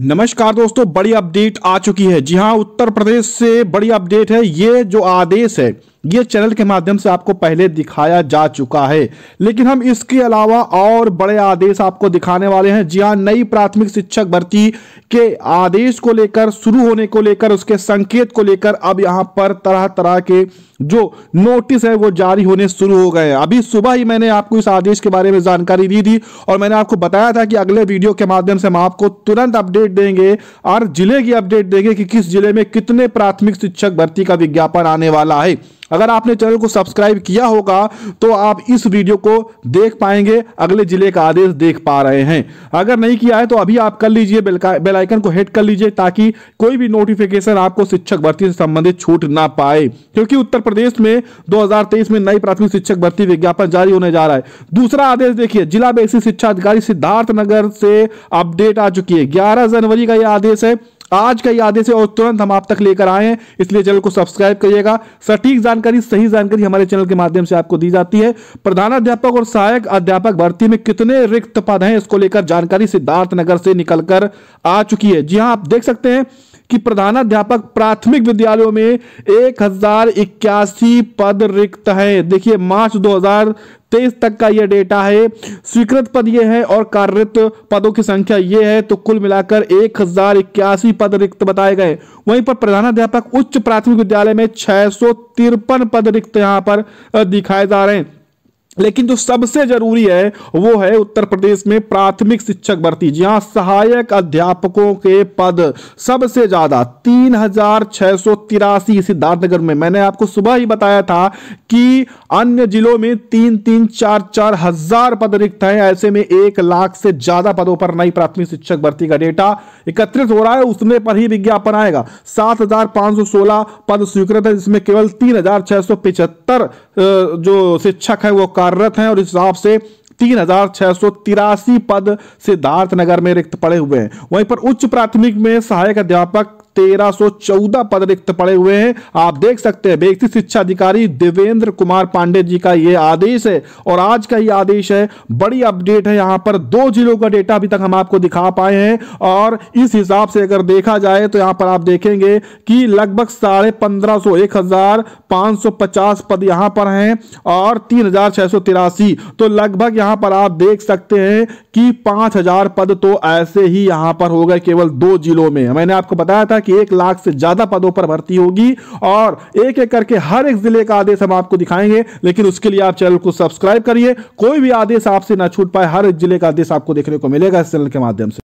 नमस्कार दोस्तों बड़ी अपडेट आ चुकी है जी हां उत्तर प्रदेश से बड़ी अपडेट है ये जो आदेश है ये चैनल के माध्यम से आपको पहले दिखाया जा चुका है लेकिन हम इसके अलावा और बड़े आदेश आपको दिखाने वाले हैं जी हाँ नई प्राथमिक शिक्षक भर्ती के आदेश को लेकर शुरू होने को लेकर उसके संकेत को लेकर अब यहाँ पर तरह तरह के जो नोटिस है वो जारी होने शुरू हो गए हैं अभी सुबह ही मैंने आपको इस आदेश के बारे में जानकारी दी थी और मैंने आपको बताया था कि अगले वीडियो के माध्यम से हम आपको तुरंत अपडेट देंगे और जिले की अपडेट देंगे कि किस जिले में कितने प्राथमिक शिक्षक भर्ती का विज्ञापन आने वाला है अगर आपने चैनल को सब्सक्राइब किया होगा तो आप इस वीडियो को देख पाएंगे अगले जिले का आदेश देख पा रहे हैं अगर नहीं किया है तो अभी आप कर लीजिए बेल आइकन को हिट कर लीजिए ताकि कोई भी नोटिफिकेशन आपको शिक्षक भर्ती से संबंधित छूट ना पाए क्योंकि उत्तर प्रदेश में 2023 में नई प्राथमिक शिक्षक भर्ती विज्ञापन जारी होने जा रहा है दूसरा आदेश देखिए जिला बेसिक शिक्षा अधिकारी सिद्धार्थनगर से अपडेट आ चुकी है ग्यारह जनवरी का यह आदेश है आज का ही आदेश है और तुरंत हम आप तक लेकर आए हैं इसलिए चैनल को सब्सक्राइब करिएगा सटीक जानकारी सही जानकारी हमारे चैनल के माध्यम से आपको दी जाती है प्रधानाध्यापक और सहायक अध्यापक भर्ती में कितने रिक्त पद हैं इसको लेकर जानकारी सिद्धार्थनगर से निकलकर आ चुकी है जी हाँ आप देख सकते हैं कि प्रधानाध्यापक प्राथमिक विद्यालयों में एक पद रिक्त है देखिए मार्च 2023 तक का यह डेटा है स्वीकृत पद ये है और कार्यरत पदों की संख्या ये है तो कुल मिलाकर एक पद रिक्त बताए गए वहीं पर प्रधानाध्यापक उच्च प्राथमिक विद्यालय में छह पद रिक्त यहां पर दिखाए जा रहे हैं लेकिन जो सबसे जरूरी है वो है उत्तर प्रदेश में प्राथमिक शिक्षक भर्ती जी हाँ सहायक अध्यापकों के पद सबसे ज्यादा तीन हजार छह सौ तिरासी सिद्धार्थनगर में मैंने आपको सुबह ही बताया था कि अन्य जिलों में तीन तीन चार चार हजार पद रिक्त हैं ऐसे में एक लाख से ज्यादा पदों पर नई प्राथमिक शिक्षक भर्ती का डेटा एकत्रित हो रहा है उसमें पर ही विज्ञापन आएगा सात हजार पांच सौ सोलह पद स्वीकृत है जिसमें केवल तीन हजार छह सौ पिछहत्तर जो शिक्षक है वो कार्य कार्यरत हैं और इस हिसाब से तीन हजार छह सौ तिरासी पद सिद्धार्थनगर में रिक्त पड़े हुए हैं वहीं पर उच्च प्राथमिक में सहायक अध्यापक 1314 पद रिक्त पड़े हुए हैं आप देख सकते हैं बेसिक शिक्षा अधिकारी देवेंद्र कुमार पांडे जी का ये आदेश है और आज का ये आदेश है बड़ी अपडेट है यहाँ पर दो जिलों का डेटा अभी तक हम आपको दिखा पाए हैं और इस हिसाब से अगर देखा जाए तो यहाँ पर आप देखेंगे कि लगभग साढ़े पंद्रह पद यहाँ पर हैं और तीन तो लगभग यहाँ पर आप देख सकते हैं कि पाँच पद तो ऐसे ही यहाँ पर हो गए केवल दो जिलों में मैंने आपको बताया था कि एक लाख से ज्यादा पदों पर भर्ती होगी और एक एक करके हर एक जिले का आदेश हम आपको दिखाएंगे लेकिन उसके लिए आप चैनल को सब्सक्राइब करिए कोई भी आदेश आपसे ना छूट पाए हर एक जिले का आदेश आपको देखने को मिलेगा इस चैनल के माध्यम से